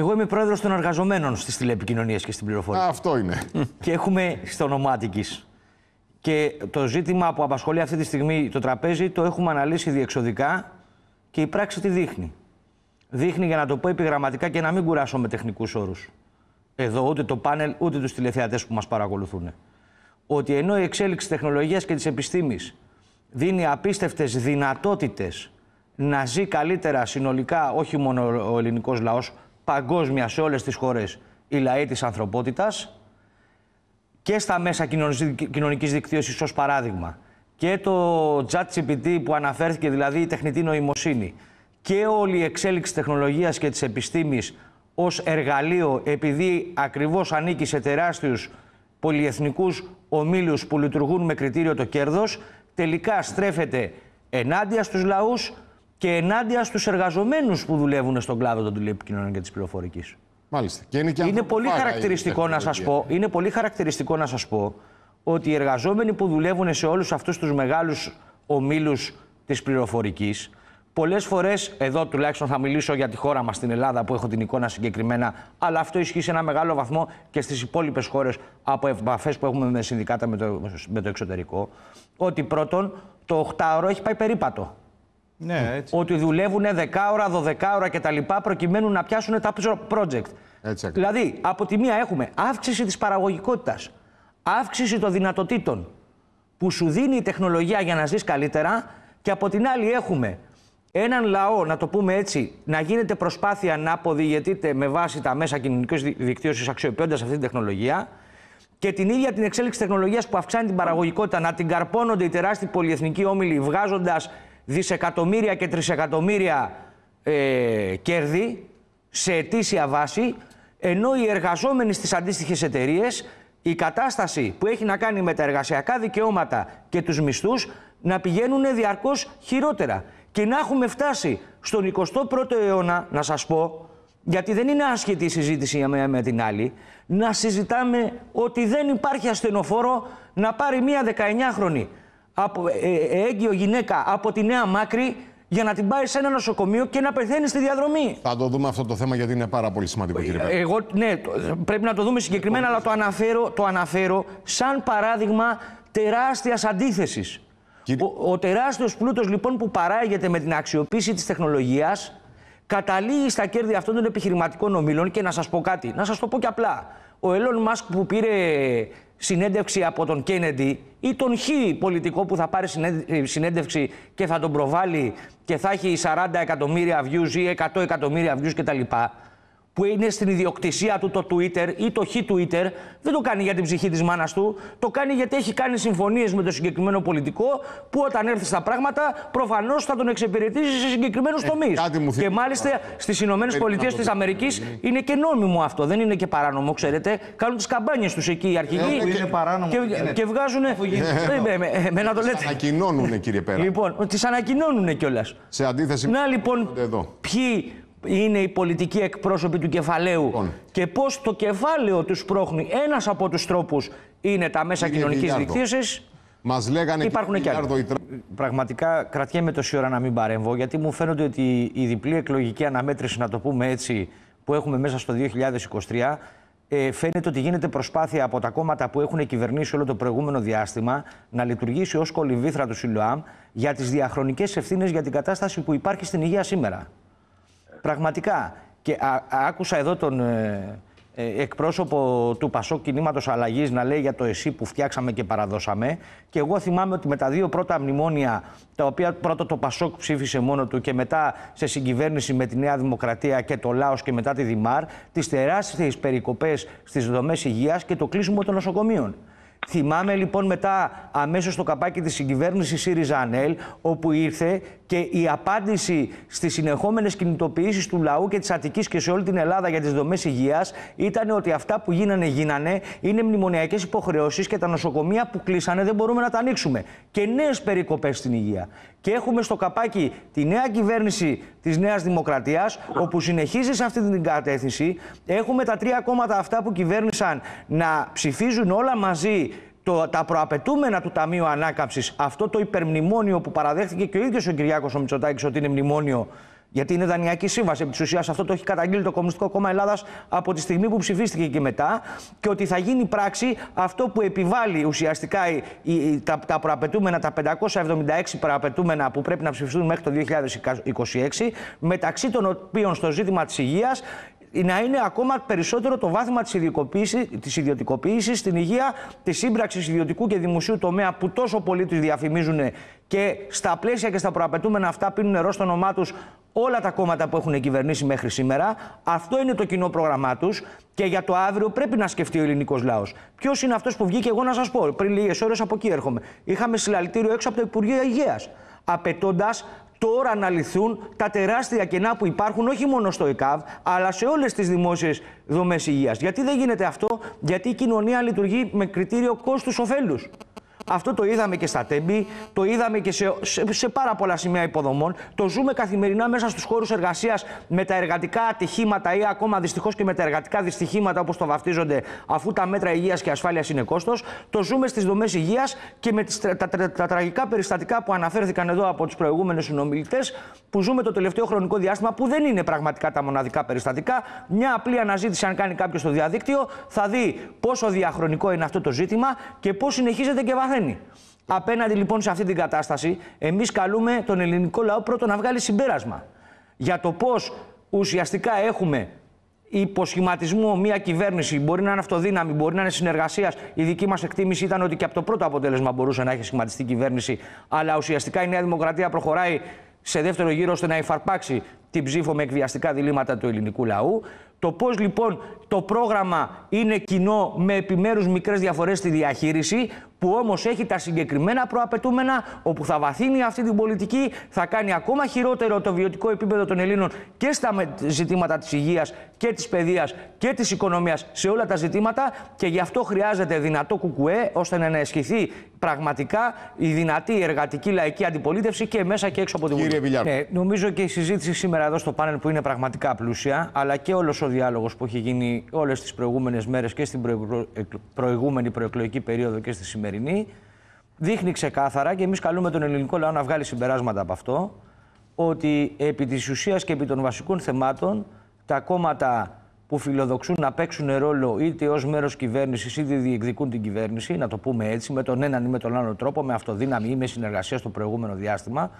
Εγώ είμαι πρόεδρος των εργαζομένων στις τηλεπικοινωνίες και στην πληροφορία. Αυτό είναι. Και έχουμε στο ονομάτικη. Και το ζήτημα που απασχολεί αυτή τη στιγμή το τραπέζι το έχουμε αναλύσει διεξοδικά και η πράξη τι δείχνει. Δείχνει, για να το πω επιγραμματικά και να μην κουράσω με τεχνικούς όρους εδώ, ούτε το πάνελ, ούτε τους τηλεθεατές που μας παρακολουθούν. Ότι ενώ η εξέλιξη τεχνολογίας και της επιστήμης δίνει απίστευτες δυνατότητες να ζει καλύτερα συνολικά όχι μόνο ο ελληνικός λαός, σε όλες τις χώρες η λαοί της ανθρωπότητας και στα μέσα κοινωνικής δικτύωσης ως παράδειγμα και το ChatGPT που αναφέρθηκε δηλαδή η τεχνητή νοημοσύνη και όλη η εξέλιξη τεχνολογίας και της επιστήμης ως εργαλείο επειδή ακριβώς ανήκει σε τεράστιους πολυεθνικούς ομίλους που λειτουργούν με κριτήριο το κέρδος τελικά στρέφεται ενάντια στους λαούς και ενάντια στους εργαζομένους που δουλεύουν στον κλάδο των τηλεπικοινωνιών και της πληροφορικής. Μάλιστα. Και είναι, και είναι πολύ χαρακτηριστικό να σας πω, είναι πολύ χαρακτηριστικό να σας πω ότι οι εργαζόμενοι που δουλεύουν σε όλους αυτούς τους μεγάλους ομίλους της πληροφορικής. Πολλές φορές, εδώ τουλάχιστον θα μιλήσω για τη χώρα μας στην Ελλάδα που έχω την εικόνα συγκεκριμένα αλλά αυτό ισχύει σε ένα μεγάλο βαθμό και στις υπόλοιπες χώρες από επαφές που έχουμε με συνδικάτα με το, με το εξωτερικό ότι πρώτον το 8ωρο έχει πάει περίπατο. Ναι, ε, έτσι. Ότι δουλεύουν 10 ώρα, 12 ώρα κτλ. προκειμένου να πιάσουν τα project. Έτσι, δηλαδή, από τη μία έχουμε αύξηση της παραγωγικότητας, αύξηση των δυνατοτήτων που σου δίνει η τεχνολογία για να ζεις καλύτερα, και από την άλλη έχουμε έναν λαό, να το πούμε έτσι, να γίνεται προσπάθεια να αποδηγετείται με βάση τα μέσα κοινωνική δικτύωσης αξιοποιώντας αυτή την τεχνολογία. Και την ίδια την εξέλιξη τεχνολογίας που αυξάνει την παραγωγικότητα να την καρπώνονται οι τεράστιοι πολυεθνικοί όμιλοι, βγάζοντας δισεκατομμύρια και τρισεκατομμύρια ε, κέρδη σε ετήσια βάση, ενώ οι εργαζόμενοι στις αντίστοιχες εταιρείες, η κατάσταση που έχει να κάνει με τα εργασιακά δικαιώματα και τους μισθούς να πηγαίνουν διαρκώς χειρότερα. Και να έχουμε φτάσει στον 21ο αιώνα, να σας πω, γιατί δεν είναι άσχετη η συζήτηση για με την άλλη, να συζητάμε ότι δεν υπάρχει ασθενοφόρο να πάρει μία 19χρονη από, ε, ε, ε, έγκυο γυναίκα από τη Νέα Μάκρη για να την πάει σε ένα νοσοκομείο και να πεθαίνει στη διαδρομή. Θα το δούμε αυτό το θέμα γιατί είναι πάρα πολύ σημαντικό, κύριε Πέτρο. Εγώ, ναι, πρέπει να το δούμε συγκεκριμένα, ε, αλλά το αναφέρω, το αναφέρω σαν παράδειγμα τεράστιας αντίθεσης. Ο, ο τεράστιος πλούτος λοιπόν που παράγεται με την αξιοποίηση της τεχνολογίας καταλήγει στα κέρδη αυτών των επιχειρηματικών ομήλων. Και να σας πω κάτι, να σας το πω και απλά. Ο Έλλον Μάσκ που πήρε συνέντευξη από τον Κέννεντι ή τον Χ πολιτικό που θα πάρει ε, συνέντευξη και θα τον προβάλλει και θα έχει 40 εκατομμύρια views ή 100 εκατομμύρια views κτλ που είναι στην ιδιοκτησία του το Twitter ή το χ Twitter, δεν το κάνει για την ψυχή της μάνας του. Το κάνει γιατί έχει κάνει συμφωνίες με το συγκεκριμένο πολιτικό που όταν έρθει στα πράγματα προφανώς θα τον εξυπηρετήσει σε συγκεκριμένους ε, τομείς. Και μάλιστα στις Ηνωμένες Πολιτείε τη Αμερική είναι και νόμιμο αυτό, δεν είναι και παράνομο, ξέρετε. Κάνουν τις καμπάνιες τους εκεί οι αρχηγοί. Ε, και, παράνομο. Και, και βγάζουν. Ε, με, το λέτε. Τι ανακοινώνουν, κύριε Πέρα. Λοιπόν, τις ανακοινώνουν κιόλας. Σε αντίθεση Να λοιπόν, ποιοι είναι οι πολιτικοί εκπρόσωποι του κεφαλαίου λοιπόν. και πώς το κεφάλαιο τους πρόχνει. Ένας από τους τρόπους είναι τα μέσα κοινωνική κοινωνικής δικτύωσης. Υπάρχουν και, και άλλοι. Πραγματικά κρατιέμαι τόση ώρα να μην παρέμβω γιατί μου φαίνεται ότι η διπλή εκλογική αναμέτρηση, να το πούμε έτσι, που έχουμε μέσα στο 2023 ε, φαίνεται ότι γίνεται προσπάθεια από τα κόμματα που έχουν κυβερνήσει όλο το προηγούμενο διάστημα να λειτουργήσει ως κολυβήθρα του Σιλουάμ για τις διαχρονικές ευθύνες για την κατάσταση που υπάρχει στην υγεία σήμερα. Πραγματικά. Και άκουσα εδώ τον ε, ε, εκπρόσωπο του Πασό Κινήματος Αλλαγής να λέει για το εσύ που φτιάξαμε και παραδώσαμε. Και εγώ θυμάμαι ότι με τα δύο πρώτα μνημόνια, τα οποία πρώτο το Πασόκ ψήφισε μόνο του και μετά σε συγκυβέρνηση με τη Νέα Δημοκρατία και το Λάος και μετά τη Δημάρ, τις τεράστιες περικοπές στις δομές υγείας και το κλείσιμο των νοσοκομείων. Θυμάμαι λοιπόν μετά αμέσως το καπάκι της συγκυβέρνησης ΣΥΡΙΖΑ ΑΝΕΛ όπου ήρθε και η απάντηση στις συνεχόμενες κινητοποιήσεις του λαού και της Αττικής και σε όλη την Ελλάδα για τις δομές υγείας ήταν ότι αυτά που γίνανε, γίνανε, είναι μνημονιακές υποχρεώσεις και τα νοσοκομεία που κλείσανε δεν μπορούμε να τα ανοίξουμε. Και νέες περικοπές στην υγεία. Και έχουμε στο καπάκι τη νέα κυβέρνηση της Νέας Δημοκρατίας, όπου συνεχίζει σε αυτή την κατεύθυνση. Έχουμε τα τρία κόμματα αυτά που κυβέρνησαν να ψηφίζουν όλα μαζί το, τα προαπαιτούμενα του Ταμείου Ανάκαμψης, αυτό το υπερμνημόνιο που παραδέχθηκε και ο ίδιος ο Κυριάκος ο Μητσοτάκης ότι είναι μνημόνιο, γιατί είναι δανειακή σύμβαση επί της ουσίας, αυτό το έχει καταγγείλει το Κομμουνιστικό Κόμμα Ελλάδας από τη στιγμή που ψηφίστηκε και μετά, και ότι θα γίνει πράξη αυτό που επιβάλλει ουσιαστικά η, τα, τα προαπαιτούμενα, τα 576 προαπαιτούμενα που πρέπει να ψηφιστούν μέχρι το 2026, μεταξύ των οποίων στο ζήτημα της υγείας ε, να είναι ακόμα περισσότερο το βάθμα της ιδιωτικοποίησης στην υγεία, της σύμπραξης ιδιωτικού και δημοσίου τομέα που τόσο πολύ τους διαφημίζουν και στα πλαίσια και στα προαπαιτούμενα αυτά πίνουν νερό στο όνομά τους όλα τα κόμματα που έχουν κυβερνήσει μέχρι σήμερα. Αυτό είναι το κοινό πρόγραμμά τους και για το αύριο πρέπει να σκεφτεί ο ελληνικός λαός. Ποιος είναι αυτός που βγήκε, εγώ να σας πω, πριν λίγες ώρες από εκεί έρχομαι. Είχαμε συλλαλητήριο έξω από το Υπουργείο Υγείας, απαιτώντας τώρα να λυθούν τα τεράστια κενά που υπάρχουν όχι μόνο στο ΕΚΑΒ, αλλά σε όλες τις δημόσιες δομές υγείας. Γιατί δεν γίνεται αυτό, Γιατί η κοινωνία λειτουργεί με κριτήριο κόστου-οφέλου. Αυτό το είδαμε και στα τέμπη, το είδαμε και σε, σε, σε πάρα πολλά σημεία υποδομών. Το ζούμε καθημερινά μέσα στους χώρους εργασίας με τα εργατικά ατυχήματα ή ακόμα δυστυχώς και με τα εργατικά δυστυχήματα όπως το βαφτίζονται, αφού τα μέτρα υγείας και ασφάλειας είναι κόστος. Το ζούμε στις δομές υγείας και με τις, τα, τραγικά περιστατικά που αναφέρθηκαν εδώ από τους προηγούμενους συνομιλητές, που ζούμε το τελευταίο χρονικό διάστημα, που δεν είναι πραγματικά τα μοναδικά περιστατικά. Μια απλή αναζήτηση, αν κάνει κάποιος στο διαδίκτυο, θα δει πόσο διαχρονικό είναι αυτό το ζήτημα και πώς συνεχίζεται και Απέναντι λοιπόν σε αυτή την κατάσταση, εμείς καλούμε τον ελληνικό λαό πρώτο να βγάλει συμπέρασμα για το πώς ουσιαστικά έχουμε υποσχηματισμό μια κυβέρνηση. Μπορεί να είναι αυτοδύναμη, μπορεί να είναι συνεργασίας. Η δική μας εκτίμηση ήταν ότι και από το πρώτο αποτέλεσμα μπορούσε να έχει σχηματιστεί κυβέρνηση. Αλλά ουσιαστικά η Νέα Δημοκρατία προχωράει σε δεύτερο γύρο ώστε να υφαρπάξει την ψήφο με εκβιαστικά διλήμματα του ελληνικού λαού. Το πώς λοιπόν το πρόγραμμα είναι κοινό με επιμέρους μικρές διαφορές στη διαχείριση, που όμως έχει τα συγκεκριμένα προαπαιτούμενα, όπου θα βαθύνει αυτή την πολιτική, θα κάνει ακόμα χειρότερο το βιωτικό επίπεδο των Ελλήνων και στα ζητήματα της υγείας και της παιδείας και της οικονομίας, σε όλα τα ζητήματα. Και γι' αυτό χρειάζεται δυνατό κουκουέ, ώστε να ενισχυθεί πραγματικά η δυνατή εργατική λαϊκή αντιπολίτευση και μέσα και έξω από τη Βουλή. Ναι, νομίζω και η συζήτηση σήμερα εδώ στο πάνελ που είναι πραγματικά πλούσια, αλλά και όλος ο διάλογος που έχει γίνει όλες τις προηγούμενες μέρες και στην προηγούμενη προεκλογική περίοδο και στη σημερινή σημερινή δείχνει ξεκάθαρα και εμείς καλούμε τον ελληνικό λαό να βγάλει συμπεράσματα από αυτό ότι επί της ουσίας και επί των βασικών θεμάτων τα κόμματα που φιλοδοξούν να παίξουν ρόλο είτε ως μέρος κυβέρνησης είτε διεκδικούν την κυβέρνηση, να το πούμε έτσι, με τον έναν ή με τον άλλο τρόπο, με αυτοδύναμη ή με συνεργασία στο προηγούμενο διάστημα,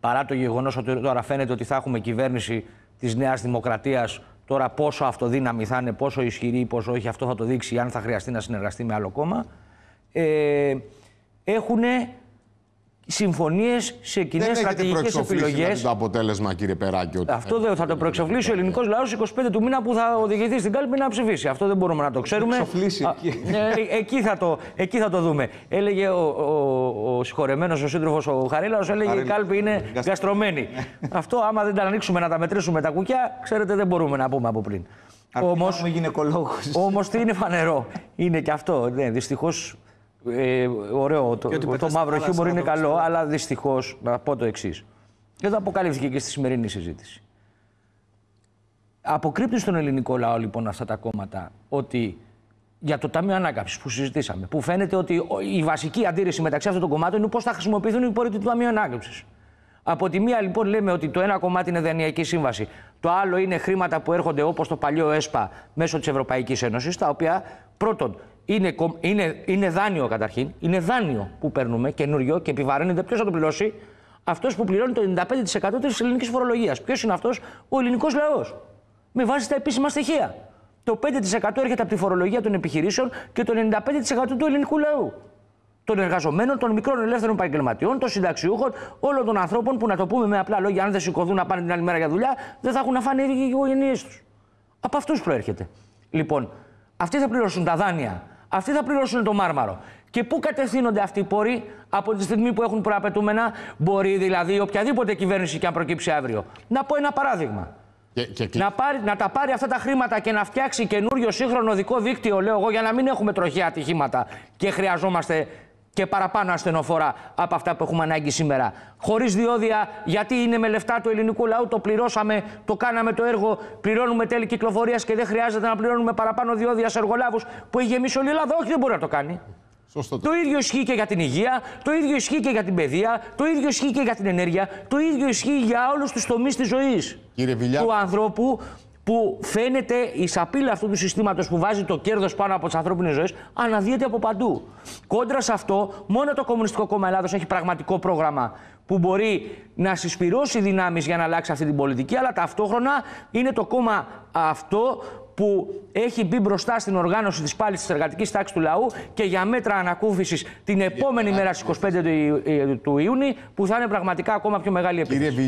παρά το γεγονός ότι τώρα φαίνεται ότι θα έχουμε κυβέρνηση της Νέας Δημοκρατίας Τώρα πόσο αυτοδύναμη θα είναι, πόσο ισχυρή πόσο όχι, αυτό θα το δείξει αν θα χρειαστεί να συνεργαστεί με άλλο κόμμα ε, έχουν συμφωνίες σε κοινές στρατηγικέ επιλογέ. Δεν το αποτέλεσμα, κύριε Περάκη. Ότι Αυτό δεν θα το προεξοφλήσει ο ε, ε. ελληνικός λαός 25 του μήνα που θα οδηγηθεί στην κάλπη να ψηφίσει. Αυτό δεν μπορούμε να το ξέρουμε. Α, ε, ε, εκεί, θα το, εκεί θα το δούμε. Έλεγε ο, ο, ο συγχωρεμένος ο σύντροφος ο Χαρίλαος, έλεγε η κάλπη είναι γκαστρωμένη. Ναι. Αυτό, άμα δεν τα ανοίξουμε να τα μετρήσουμε τα κουκιά, ξέρετε δεν μπορούμε να πούμε από πριν. Όμω, τι είναι φανερό. Είναι και αυτό. Ναι, Δυστυχώς ε, ωραίο, το, το μαύρο χιούμορ είναι καλό, αλλά δυστυχώς να πω το εξής. Και αποκαλύφθηκε και στη σημερινή συζήτηση. Αποκρύπτει στον ελληνικό λαό λοιπόν αυτά τα κόμματα ότι για το Ταμείο Ανάκαμψης που συζητήσαμε, που φαίνεται ότι η βασική αντίρρηση μεταξύ αυτών των κομμάτων είναι πώς θα χρησιμοποιηθούν οι πόροι του Ταμείου Ανάκαμψης. Από τη μία λοιπόν λέμε ότι το ένα κομμάτι είναι δανειακή σύμβαση, το άλλο είναι χρήματα που έρχονται όπως το παλιό ΕΣΠΑ μέσω της Ευρωπαϊκής Ένωσης, τα οποία πρώτον είναι, είναι, είναι δάνειο καταρχήν. Είναι δάνειο που παίρνουμε καινούριο και επιβαρύνεται. Ποιος θα το πληρώσει, αυτός που πληρώνει το 95% της ελληνικής φορολογίας. Ποιος είναι αυτός, ο ελληνικός λαός. Με βάση τα επίσημα στοιχεία. Το 5% έρχεται από τη φορολογία των επιχειρήσεων και το 95% του ελληνικού λαού. Των εργαζομένων, των μικρών ελεύθερων επαγγελματιών, των συνταξιούχων, όλων των ανθρώπων που, να το πούμε με απλά λόγια, αν δεν σηκωθούν να πάνε την άλλη μέρα για δουλειά, δεν θα έχουν να φάνε οι οικογένειέ τους. Από αυτούς προέρχεται. Λοιπόν, αυτοί θα πληρώσουν τα δάνεια αυτοί θα πληρώσουν το μάρμαρο. Και πού κατευθύνονται αυτοί οι πόροι από τη στιγμή που έχουν προαπαιτούμενα, μπορεί δηλαδή οποιαδήποτε κυβέρνηση και αν προκύψει αύριο. Να πω ένα παράδειγμα. Να, πάρει, να τα πάρει αυτά τα χρήματα και να φτιάξει καινούριο σύγχρονο δικό δίκτυο, λέω εγώ, για να μην έχουμε τροχιά ατυχήματα και χρειαζόμαστε και παραπάνω ασθενοφορά από αυτά που έχουμε ανάγκη σήμερα. Χωρίς διόδια, γιατί είναι με λεφτά του ελληνικού λαού, το πληρώσαμε, το κάναμε το έργο, πληρώνουμε τέλη κυκλοφορίας και δεν χρειάζεται να πληρώνουμε παραπάνω διόδια σε εργολάβους που έχει γεμίσει όλη η Ελλάδα. Όχι, δεν μπορεί να το κάνει. Σωστό. Το ίδιο ισχύει και για την υγεία, το ίδιο ισχύει και για την παιδεία, το ίδιο ισχύει και για την ενέργεια, το ίδιο ισχύει για όλους τους τομείς της ζωής του ανθρώπου που φαίνεται η σαπίλα αυτού του συστήματος που βάζει το κέρδος πάνω από τις ανθρώπινες ζωές αναδύεται από παντού. Κόντρα σε αυτό, μόνο το Κομμουνιστικό Κόμμα Ελλάδος έχει πραγματικό πρόγραμμα που μπορεί να συσπυρώσει δυνάμεις για να αλλάξει αυτή την πολιτική, αλλά ταυτόχρονα είναι το κόμμα αυτό που έχει μπει μπροστά στην οργάνωση της πάλι της εργατικής τάξης του λαού και για μέτρα ανακούφισης την επόμενη μέρα στις 25 ε, του Ιούνιου, που θα είναι πραγματικά ακόμα πιο μεγάλη επιτυχία.